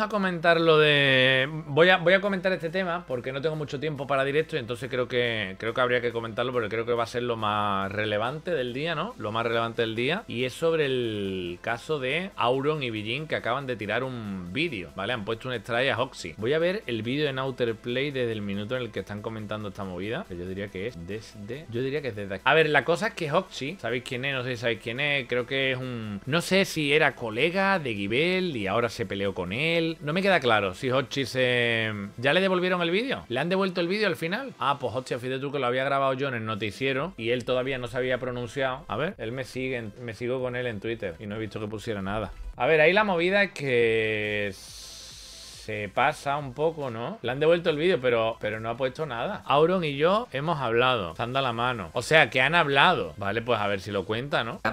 a comentar lo de. Voy a, comentar este tema porque no tengo mucho tiempo para directo y entonces creo que, creo que habría que comentarlo porque creo que va a ser lo más relevante del día, ¿no? Lo más relevante del día. Y es sobre el caso de Auron y Bijin que acaban de tirar un vídeo, ¿vale? Han puesto un extraño a Hoxie. Voy a ver el vídeo en Outer Play desde el minuto en el que están comentando esta movida. Que yo diría que es desde. Yo diría que es desde aquí. A ver, la cosa es que Hoxie, ¿sabéis quién es? No sé si sabéis quién es. Creo que es un. No sé si era colega de Gibel y ahora se peleó con él no me queda claro si Hochi se... ¿Ya le devolvieron el vídeo? ¿Le han devuelto el vídeo al final? Ah, pues hostia, fíjate tú que lo había grabado yo en el noticiero y él todavía no se había pronunciado. A ver, él me sigue, me sigo con él en Twitter y no he visto que pusiera nada. A ver, ahí la movida es que se pasa un poco, ¿no? Le han devuelto el vídeo, pero, pero no ha puesto nada. Auron y yo hemos hablado. Están la mano. O sea, que han hablado. Vale, pues a ver si lo cuenta, ¿no? Ah,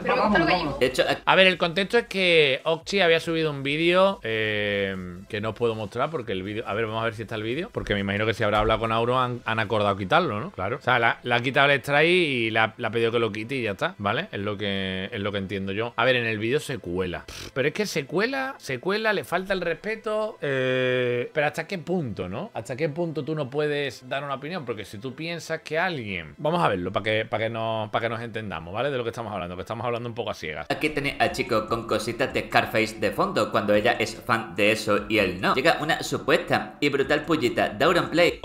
eh, a ver, el contexto es que Oxy había subido un vídeo eh, que no os puedo mostrar porque el vídeo... A ver, vamos a ver si está el vídeo. Porque me imagino que si habrá hablado con Auron han, acordado quitarlo, ¿no? Claro. O sea, la, la ha quitado el strike y la, ha pedido que lo quite y ya está, ¿vale? Es lo que, es lo que entiendo yo. A ver, en el vídeo se cuela. Pero es que se cuela, se cuela, le falta el respeto. Eh, pero ¿hasta qué punto, no? ¿Hasta qué punto tú no puedes dar una opinión? Porque si tú piensas que alguien. Vamos a verlo para que, para que, nos, que nos entendamos, ¿vale? De lo que estamos hablando, que estamos hablando un poco a ciegas. Aquí tenéis al chico con cositas de Scarface de fondo, cuando ella es fan de eso y él no. Llega una supuesta y brutal pullita Dauron Play.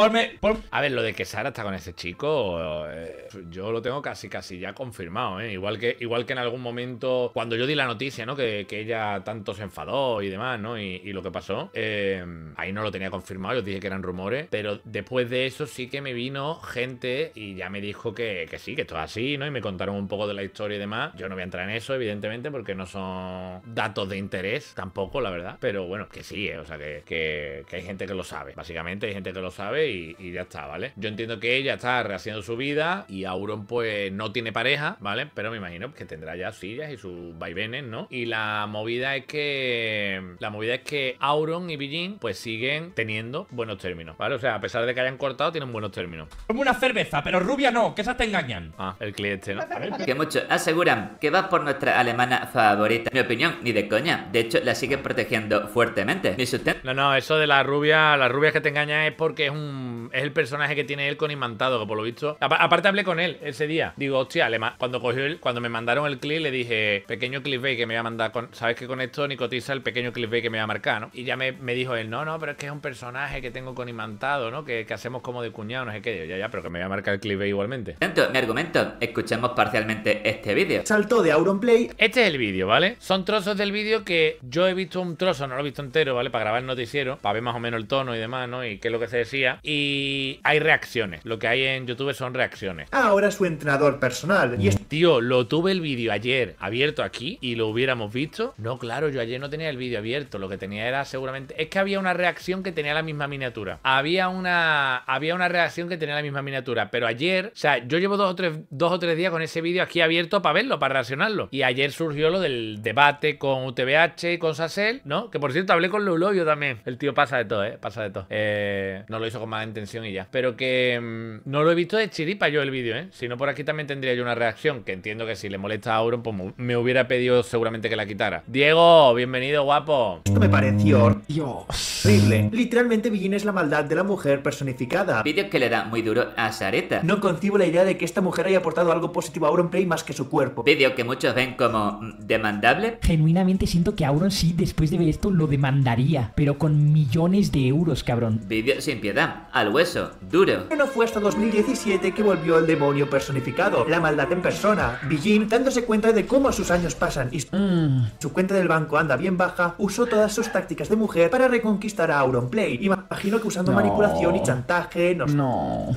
A ver, lo de que Sara está con ese chico, eh, yo lo tengo casi, casi ya confirmado, ¿eh? Igual que, igual que en algún momento, cuando yo di la noticia, ¿no? que ella tantos tanto se enfadó y demás, ¿no? Y, lo que pasó. Em, ahí no lo tenía confirmado, yo dije que eran rumores, pero después de eso sí que me vino gente y ya me dijo que, sí, que esto es así, ¿no? Y me contaron un poco de la historia y demás. Yo no voy a entrar en eso, evidentemente, porque no son datos de interés tampoco, la verdad. Pero bueno, que sí, ¿eh? o sea, que, hay gente que lo sabe. Básicamente hay gente que lo sabe y, ya está, ¿vale? Yo entiendo que ella está rehaciendo su vida y Auron pues no tiene pareja, ¿vale? Pero me imagino que tendrá ya sillas y sus vaivenes, ¿no? Y la movida es que. La movida es que Auron y Billin, pues siguen teniendo buenos términos, ¿vale? O sea, a pesar de que hayan cortado, tienen buenos términos. Como una cerveza, pero rubia no, que esas te engañan. Ah, el cliente, ¿no? Que muchos aseguran que vas por nuestra alemana favorita. Mi opinión, ni de coña. De hecho, la siguen protegiendo fuertemente. No, no, eso de la rubia, las rubia que te engaña es porque es un. Es el personaje que tiene él con Imantado, que por lo visto. Aparte hablé con él ese día. Digo, hostia, cuando cogió él, cuando me mandaron el clip, le dije, pequeño clip que me voy a mandar con. ¿Sabes qué? que con esto nicotiza el pequeño clickbait que me va a marcar, ¿no? Y ya me, dijo él, no, no, pero es que es un personaje que tengo con imantado, ¿no? Que, hacemos como de cuñado, no sé qué. Yo, ya, ya, pero que me va a marcar el clickbait igualmente. Mi argumento, escuchemos parcialmente este vídeo. Salto de Auron Play. Este es el vídeo, ¿vale? Son trozos del vídeo que yo he visto un trozo, no lo he visto entero, ¿vale? Para grabar el noticiero, para ver más o menos el tono y demás, ¿no? Y qué es lo que se decía. Y hay reacciones. Lo que hay en YouTube son reacciones. Ahora su entrenador personal. Y Tío, lo tuve el vídeo ayer abierto aquí y lo hubiéramos visto. No, claro, yo ayer no tenía el vídeo abierto. Lo que tenía era seguramente. Es que había una reacción que tenía la misma miniatura. Había una. Había una reacción que tenía la misma miniatura. Pero ayer, o sea, yo llevo dos o tres, dos o tres días con ese vídeo aquí abierto para verlo, para reaccionarlo. Y ayer surgió lo del debate con UTBH y con Sassel, ¿no? Que por cierto hablé con yo también. El tío pasa de todo, ¿eh? Pasa de todo. Eh, no lo hizo con mala intención y ya. Pero que mm, no lo he visto de chiripa yo el vídeo, ¿eh? Si no, por aquí también tendría yo una reacción. Que entiendo que si le molesta a Auron, pues me hubiera pedido seguramente que la quitara. Diego, bienvenido, guapo. Esto me pareció mm. horrible. Literalmente Billin es la maldad de la mujer personificada. Vídeo que le da muy duro a Sareta. No concibo la idea de que esta mujer haya aportado algo positivo a Play más que su cuerpo. Vídeo que muchos ven como mm, demandable. Genuinamente siento que Auron sí, después de ver esto, lo demandaría. Pero con millones de euros, cabrón. Vídeo sin piedad, al hueso, duro. Pero no fue hasta 2017 que volvió el demonio personificado, la maldad en persona. Billin dándose cuenta de cómo sus años pasan y mm. su del banco anda bien baja, usó todas sus tácticas de mujer para reconquistar a Auronplay. Imagino que usando manipulación y chantaje, no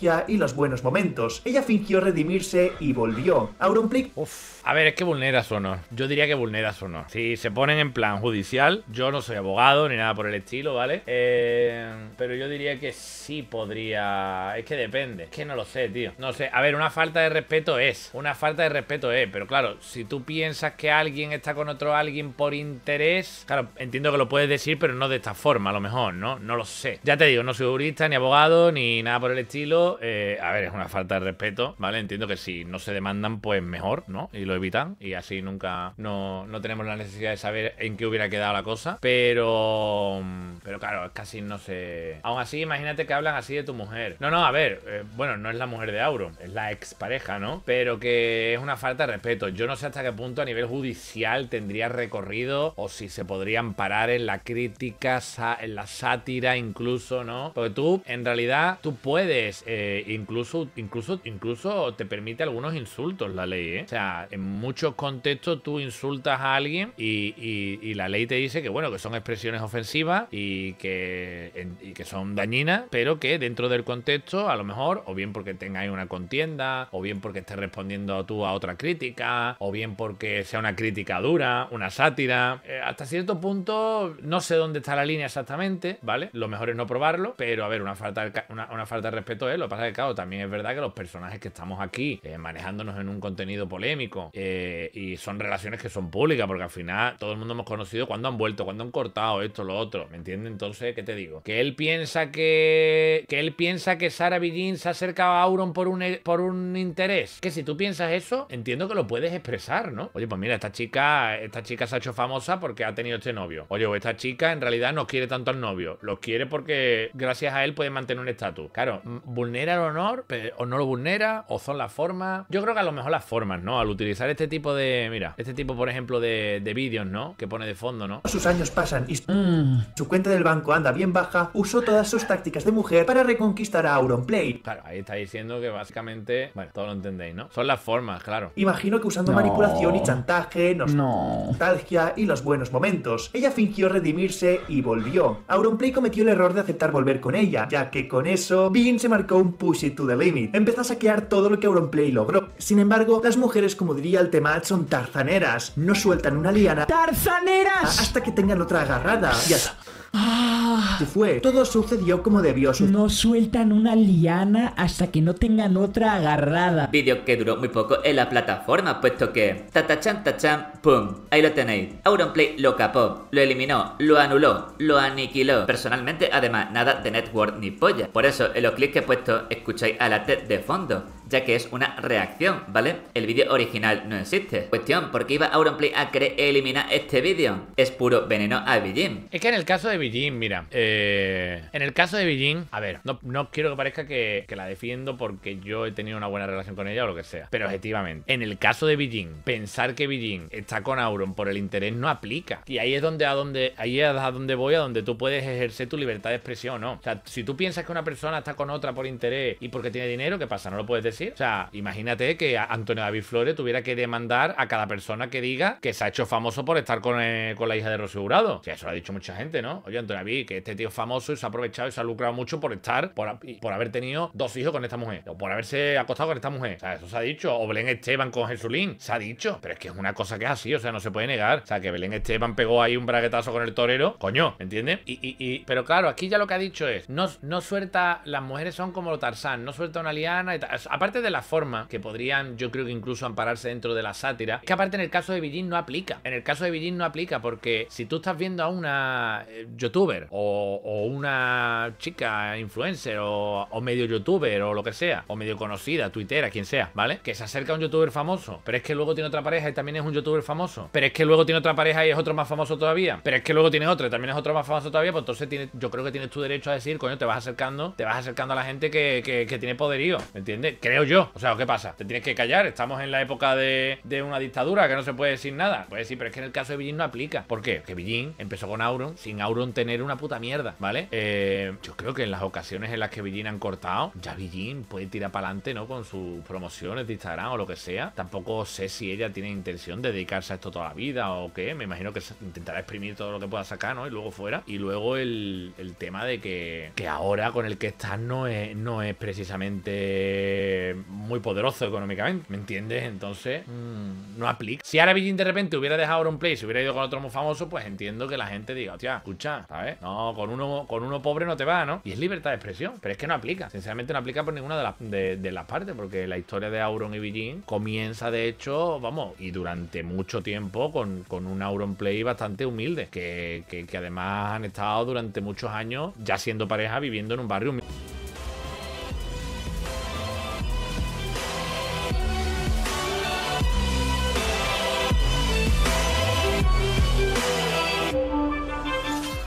ya y los buenos momentos. Ella fingió redimirse y volvió. Auronplay... Uf. A ver, es que vulneras o no. Yo diría que vulneras o no. Si se ponen en plan judicial, yo no soy abogado ni nada por el estilo, ¿vale? Eh, pero yo diría que sí podría... Es que depende. Es que no lo sé, tío. No sé. A ver, una falta de respeto es. Una falta de respeto es. Pero claro, si tú piensas que alguien está con otro alguien por interés. Claro, entiendo que lo puedes decir, pero no de esta forma, a lo mejor, ¿no? No lo sé. Ya te digo, no soy jurista, ni abogado, ni nada por el estilo. Eh, a ver, es una falta de respeto, ¿vale? Entiendo que si no se demandan, pues mejor, ¿no? Y lo evitan. Y así nunca no, tenemos la necesidad de saber en qué hubiera quedado la cosa. Pero. Pero claro, es casi no sé. Aún así, imagínate que hablan así de tu mujer. No, no, a ver. Eh, bueno, no es la mujer de Auro, es la expareja, ¿no? Pero que es una falta de respeto. Yo no sé hasta qué punto a nivel judicial tendría recorrido o si se podrían parar en la crítica, en la sátira incluso, ¿no? Porque tú, en realidad, tú puedes, eh, incluso, incluso, incluso te permite algunos insultos la ley, ¿eh? O sea, en muchos contextos tú insultas a alguien y, la ley te dice que, bueno, que son expresiones ofensivas y que, y que son dañinas, pero que dentro del contexto, a lo mejor, o bien porque tengáis una contienda, o bien porque estés respondiendo tú a otra crítica, o bien porque sea una crítica dura, una sátira. Eh, hasta cierto punto, no sé dónde está la línea exactamente, ¿vale? Lo mejor es no probarlo, pero a ver, una falta de, una, falta de respeto es. Lo que pasa que, claro, también es verdad que los personajes que estamos aquí, eh, manejándonos en un contenido polémico, eh, y son relaciones que son públicas, porque al final todo el mundo hemos conocido cuando han vuelto, cuando han cortado esto, lo otro. ¿Me entiendes? Entonces, ¿qué te digo? Que él piensa que. que él piensa que Sara Billin se ha acercado a Auron por un, por un interés. Que si tú piensas eso, entiendo que lo puedes expresar, ¿no? Oye, pues mira, esta chica esta chica se ha hecho famosa porque ha tenido este novio. Oye, o esta chica en realidad no quiere tanto al novio. Lo quiere porque gracias a él puede mantener un estatus. Claro, vulnera el honor o no lo vulnera o son las formas. Yo creo que a lo mejor las formas, ¿no? Al utilizar este tipo de, mira, este tipo, por ejemplo, de, vídeos, ¿no? Que pone de fondo, ¿no? Sus años pasan y mm. su cuenta del banco anda bien baja. Usó todas sus tácticas de mujer para reconquistar a Play. Claro, ahí está diciendo que básicamente, bueno, todo lo entendéis, ¿no? Son las formas, claro. Imagino que usando manipulación y chantaje, nos... no Talgia nostalgia y los buenos momentos. Ella fingió redimirse y volvió. Auronplay cometió el error de aceptar volver con ella, ya que con eso, Bean se marcó un push it to the limit. Empezó a saquear todo lo que Auronplay logró. Sin embargo, las mujeres, como diría el tema, son tarzaneras. No sueltan una liana. ¡Tarzaneras! Hasta que tengan otra agarrada. Ya está. Ah, se fue. Todo sucedió como debió suceder. No sueltan una liana hasta que no tengan otra agarrada. Vídeo que duró muy poco en la plataforma, puesto que... Tatachan, tachan, pum. Ahí lo tenéis. Auronplay lo capó, lo eliminó, lo anuló, lo aniquiló. Personalmente, además, nada de network ni polla. Por eso, en los clics que he puesto, escucháis a la TED de fondo ya que es una reacción, ¿vale? El vídeo original no existe. Cuestión, ¿por qué iba Auronplay a querer eliminar este vídeo? Es puro veneno a Beijing. Es que en el caso de Beijing, mira, eh, en el caso de Beijing, a ver, no, quiero que parezca que, la defiendo porque yo he tenido una buena relación con ella o lo que sea, pero objetivamente, en el caso de Beijing, pensar que Beijing está con Auron por el interés no aplica. Y ahí es donde a donde ahí a donde voy, a donde tú puedes ejercer tu libertad de expresión, ¿no? O sea, si tú piensas que una persona está con otra por interés y porque tiene dinero, ¿qué pasa? No lo puedes decir o sea, imagínate que Antonio David Flores tuviera que demandar a cada persona que diga que se ha hecho famoso por estar con, eh, la hija de Rocío Jurado. Que eso lo ha dicho mucha gente, ¿no? Oye, Antonio David, que este tío es famoso y se ha aprovechado y se ha lucrado mucho por estar, por, haber tenido dos hijos con esta mujer, o por haberse acostado con esta mujer. O sea, eso se ha dicho. O Belén Esteban con Jesulín, se ha dicho. Pero es que es una cosa que es así, o sea, no se puede negar. O sea, que Belén Esteban pegó ahí un braguetazo con el torero, coño, ¿entiendes? Y, y, pero claro, aquí ya lo que ha dicho es, no, no suelta, las mujeres son como Tarzán, no suelta una liana y tal aparte de la forma, que podrían yo creo que incluso ampararse dentro de la sátira, es que aparte en el caso de Beijing no aplica. En el caso de Beijing no aplica porque si tú estás viendo a una eh, youtuber o, una chica influencer o, medio youtuber o lo que sea, o medio conocida, tuitera, quien sea, ¿vale? Que se acerca a un youtuber famoso, pero es que luego tiene otra pareja y también es un youtuber famoso, pero es que luego tiene otra pareja y es otro más famoso todavía, pero es que luego tiene otra y también es otro más famoso todavía, pues entonces tiene, yo creo que tienes tu derecho a decir, coño, te vas acercando, te vas acercando a la gente que, tiene poderío, ¿me entiendes? creo yo. O sea, ¿qué pasa? Te tienes que callar. Estamos en la época de, una dictadura que no se puede decir nada. Pues sí, pero es que en el caso de Villín no aplica. ¿Por qué? Porque Villín empezó con Auron sin Auron tener una puta mierda, ¿vale? Eh, yo creo que en las ocasiones en las que Villín han cortado, ya Villín puede tirar para adelante, ¿no? Con sus promociones de Instagram o lo que sea. Tampoco sé si ella tiene intención de dedicarse a esto toda la vida o qué. Me imagino que intentará exprimir todo lo que pueda sacar, ¿no? Y luego fuera. Y luego el, tema de que, ahora con el que estás no es, no es precisamente muy poderoso económicamente, ¿me entiendes? Entonces, mm. no aplica. Si ahora Beijing de repente hubiera dejado Auron Play y se hubiera ido con otro muy famoso, pues entiendo que la gente diga, hostia, escucha, ¿sabes? No, con uno, con uno pobre no te va, ¿no? Y es libertad de expresión, pero es que no aplica. Sinceramente no aplica por ninguna de las, partes, porque la historia de Auron y Beijing comienza, de hecho, vamos, y durante mucho tiempo con, un Auron Play bastante humilde, que, que además han estado durante muchos años ya siendo pareja viviendo en un barrio humilde.